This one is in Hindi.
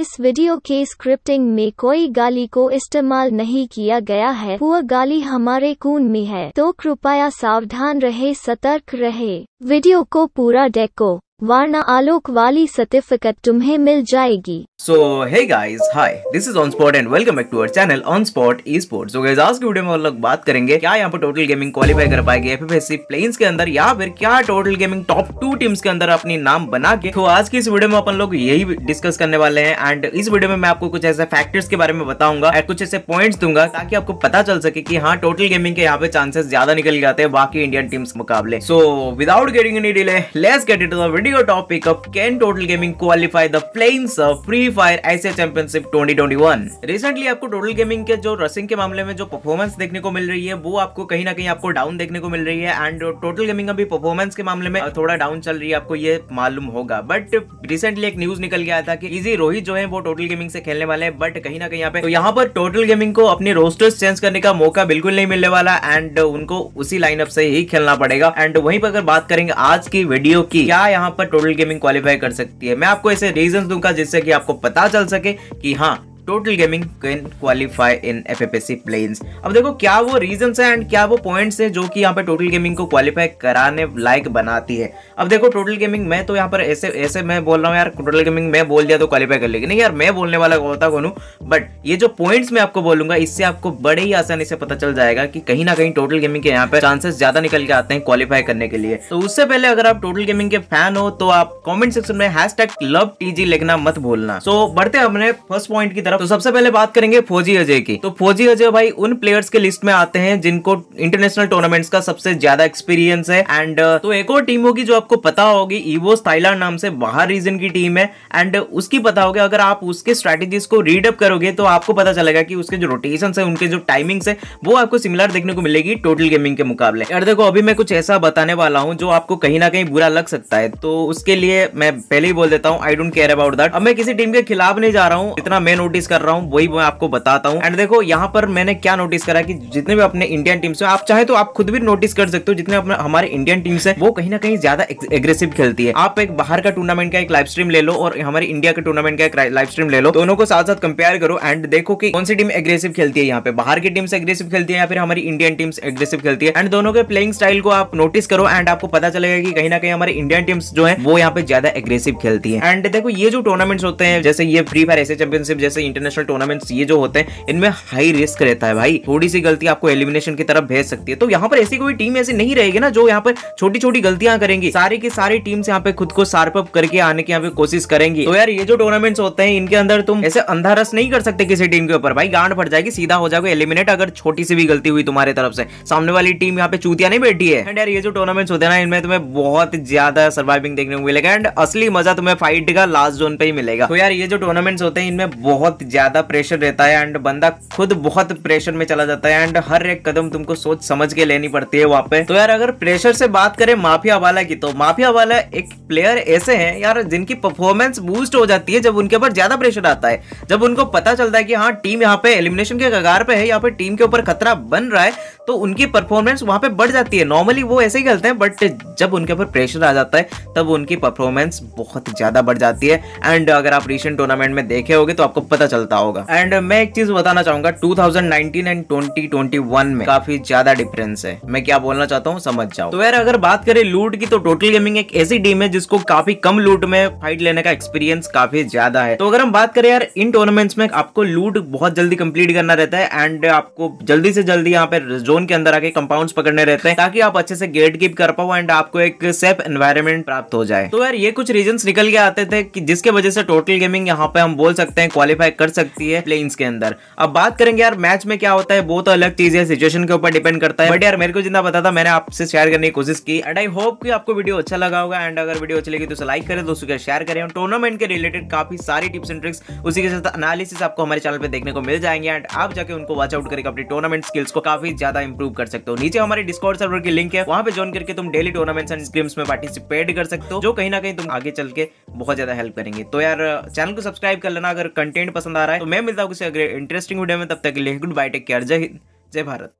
इस वीडियो के स्क्रिप्टिंग में कोई गाली को इस्तेमाल नहीं किया गया है वह गाली हमारे कून में है तो कृपया सावधान रहे सतर्क रहे वीडियो को पूरा देखो वरना आलोक वाली सर्टिफिकेट तुम्हें मिल जाएगी सो है guys hi this is on spot and welcome back to our channel on spot esports आज की वीडियो में हम लोग बात करेंगे क्या यहाँ पर टोटल गेमिंग क्वालिफाई कर पाएगी एफएफएससी प्लेन्स के अंदर या फिर क्या total gaming top two teams के अंदर अपनी नाम बना के तो आज की इस वीडियो में अपन लोग यही डिस्कस करने वाले हैं एंड इस वीडियो में मैं आपको कुछ ऐसे फैक्टर्स के बारे में बताऊंगा एंड कुछ ऐसे पॉइंट दूंगा ताकि आपको पता चल सके की हाँ टोटल गेमिंग के यहाँ पे चांसेस ज्यादा निकल जाते हैं बाकी इंडियन टीम्स मुकाबले so without getting any delay let's get it video video topic of can Total Gaming qualify the Flames of Free Fire Asia Championship 2021? Recently आपको टोटल गेमिंग के जो रसिंग के मामले में जो परफॉर्मेंस देखने को मिल रही है वो आपको कहीं ना कहीं आपको डाउन देखने को मिल रही है एंड टोटल गेमिंग अभी परफॉर्मेंस के मामले में थोड़ा डाउन चल रही है आपको ये मालूम होगा बट रिसेंटली एक न्यूज निकल गया था कि इजी रोहित जो है वो टोटल गेमिंग से खेलने वाले हैं बट कहीं ना कहीं यहाँ पे तो यहाँ पर टोटल गेमिंग को अपने रोस्टर्स चेंज करने का मौका बिल्कुल नहीं मिलने वाला एंड उनको उसी लाइनअप से ही खेलना पड़ेगा एंड वहीं पर अगर बात करेंगे आज की वीडियो की क्या यहाँ पर टोटल गेमिंग क्वालिफाई कर सकती है मैं आपको ऐसे रीजन दूंगा जिससे कि आपको पता चल सके कि हाँ total gaming can qualify in FAPC plans अब देखो क्या वो रीजन है एंड क्या वो पॉइंट्स है जो कि यहाँ पे टोटल गेमिंग को क्वालिफाई कराने लायक बनाती है अब देखो टोटल गेमिंग मैं तो यहाँ पर ऐसे ऐसे मैं बोल रहा हूँ यार टोटल गेमिंग मैं बोल दिया तो क्वालिफाई कर लेगी नहीं यार मैं बोलने वाला होता कौन बट ये जो पॉइंट्स मैं आपको बोलूंगा इससे आपको बड़े ही आसानी से पता चल जाएगा कि कहीं ना कहीं टोटल गेमिंग के यहाँ पर चांसेस ज्यादा निकल के आते हैं क्वालिफाई करने के लिए तो उससे पहले अगर आप टोटल गेमिंग के फैन हो तो आप कॉमेंट सेक्शन में हैश लव टीजी लिखना मत भूलना सो बढ़ते हमने फर्स्ट पॉइंट की तरफ तो सबसे पहले बात करेंगे फौजी अजय की तो फौजी अजय भाई उन प्लेयर्स के लिस्ट में आते हैं जिनको इंटरनेशनल टूर्नामेंट्स का सबसे ज्यादा एक्सपीरियंस है एंड uh, तो एक और टीम होगी जो आपको पता होगी ईवोस थाईलैंड नाम से बाहर रीजन की टीम है एंड uh, उसकी पता होगी अगर आप उसके स्ट्रेटेजी को रीडअप करोगे तो आपको पता चलेगा कि उसके जो रोटेशन है उनके जो टाइमिंग्स है वो आपको सिमिलर देखने को मिलेगी टोटल गेमिंग के मुकाबले यार देखो अभी मैं कुछ ऐसा बताने वाला हूँ जो आपको कहीं ना कहीं बुरा लग सकता है तो उसके लिए मैं पहले ही बोल देता हूँ I don't care about that अब मैं किसी टीम के खिलाफ नहीं जा रहा हूँ इतना मैं नोटिस नोटिस कर रहा हूँ वही मैं आपको बताता हूँ एंड देखो यहाँ पर मैंने क्या नोटिस करा की जितने भी अपने इंडियन टीम्स हैं आप चाहे तो आप खुद भी नोटिस कर सकते हो जितने हमारे इंडियन टीम्स है वो कहीं ना कहीं ज्यादा एग्रेसिव खेलती है आप एक बाहर का टूर्नामेंट का एक लाइव स्ट्रीम ले लो और हमारे इंडिया के टूर्नामेंट का एक लाइव स्ट्रीम ले लो दोनों को साथ साथ कंपेयर करो एंड देखो कि कौन सी टीम एग्रेसिव खेलती है यहाँ पे बाहर की टीम्स एग्रेसिव खेलती है या फिर हमारी इंडियन टीम्स एग्रेसिव खेलती है एंड दोनों के प्लेइंग स्टाइल को आप नोटिस करो एंड आपको पता चलेगा कि कहीं ना कहीं हमारी इंडियन टीम्स जो है वो यहाँ पे ज्यादा एग्रेसिव खेलती है एंड देखो ये जो टूर्नामेंट्स होते हैं जैसे ये फ्री फायर ऐसे चैंपियनशिप जैसे इंटरनेशनल टूर्नामेंट्स ये जो होते हैं इनमें हाई रिस्क रहता है भाई थोड़ी सी गलती आपको एलिमिनेशन की तरफ भेज सकती है तो यहाँ पर ऐसी कोई टीम ऐसी नहीं रहेगी ना जो यहाँ पर छोटी छोटी गलतियां करेंगी सारी की सारी टीम यहाँ पे खुद को सार्पअप करके आने की यहाँ पे कोशिश करेंगी तो यार ये जो टूर्नामेंट होते हैं इनके अंदर तुम ऐसे अंधारस नहीं कर सकते किसी टीम के ऊपर भाई गांड फट जाएगी सीधा हो जाएगा एलिमिनेट अगर छोटी सी भी गलती हुई तुम्हारे तरफ से सामने वाली टीम यहाँ पे चूतिया नहीं बैठी है एंड यार ये जो टूर्नामेंट्स होते हैं ना इनमें तुम्हें बहुत ज्यादा सर्वाइविंग देखने को मिलेगा एंड असली मजा तुम्हें फाइट का लास्ट जोन पे ही मिलेगा तो यार ये जो टूर्नामेंट्स होते हैं इनमें बहुत बहुत ज़्यादा प्रेशर रहता है एंड बंदा खुद बहुत प्रेशर में चला जाता है एंड हर एक कदम तुमको सोच समझ के लेनी पड़ती है वहाँ पे तो यार अगर प्रेशर से बात करें माफिया वाला की तो माफिया वाला एक प्लेयर ऐसे हैं यार जिनकी परफॉर्मेंस बूस्ट हो जाती है जब उनके ऊपर ज़्यादा प्रेशर आता है जब उनको पता चलता है कि हाँ टीम यहाँ पे एलिमिनेशन के कगार पे है यहाँ पे टीम के ऊपर खतरा बन रहा है तो उनकी परफॉर्मेंस वहाँ पे बढ़ जाती है नॉर्मली वो ऐसे ही खेलते हैं बट जब उनके ऊपर प्रेशर आ जाता है तब उनकी परफॉर्मेंस बहुत ज़्यादा बढ़ जाती है एंड अगर आप रिसेंट टूर्नामेंट में देखे होगे तो आपको पता चलता होगा एंड मैं एक चीज बताना चाहूंगा 2019 एंड 2021 में काफी ज्यादा डिफरेंस है मैं क्या बोलना चाहता हूँ समझ जाओ तो यार अगर बात करें लूट की तो टोटल गेमिंग एक ऐसी टीम है जिसको काफी कम लूट में फाइट लेने का एक्सपीरियंस काफी ज्यादा है तो अगर हम बात करें यार इन टूर्नामेंट्स में आपको लूट बहुत जल्दी कंप्लीट करना रहता है एंड आपको जल्दी से जल्दी यहाँ पे जोन के अंदर आके कंपाउंड पकड़ने रहते हैं ताकि आप अच्छे से गेट कीप कर पाओ एंड आपको एक सेफ एनवायरमेंट प्राप्त हो जाए तो यार ये कुछ रीजन निकल के आते थे कि जिसके वजह से टोटल गेमिंग यहाँ पे हम बोल सकते हैं क्वालिफाई कर सकती है प्लेन्स के अंदर अब बात करेंगे यार मैच में क्या होता है बहुत तो अलग चीज है सिचुएशन के ऊपर डिपेंड करता है बट यार मेरे को जितना पता था मैंने आपसे शेयर करने की कोशिश की एंड आई होप की आपको वीडियो अच्छा लगा होगा एंड अगर वीडियो अच्छी लगी तो लाइक करें दोस्तों के शेयर करें और टूर्नामेंट के रिलेटेड काफी सारी टिप्स एंड ट्रिक्स उसी के साथ एनालिसिस आपको हमारे चैनल पर देखने को मिल जाएंगे एंड आप जाके उनको वॉच आउट करके अपनी टूर्नामेंट स्किल्स को काफी ज्यादा इंप्रूव कर सकते हो नीचे हमारे डिस्कॉर्ड सर्वर की लिंक है वहां पे ज्वाइन करके तुम डेली टूर्नामेंट्स एंड स्क्रीम्स में पार्टिसिपेट कर सकते हो जो कहीं ना कहीं तुम आगे चल के बहुत ज़्यादा हेल्प करेंगे तो यार चैनल को सब्सक्राइब कर लेना अगर कंटेंट पसंद आ रहा है तो मैं मिलता हूँ किसी अगर इंटरेस्टिंग वीडियो में तब तक के लिए गुड बाय टेक केयर जय हिंद जय भारत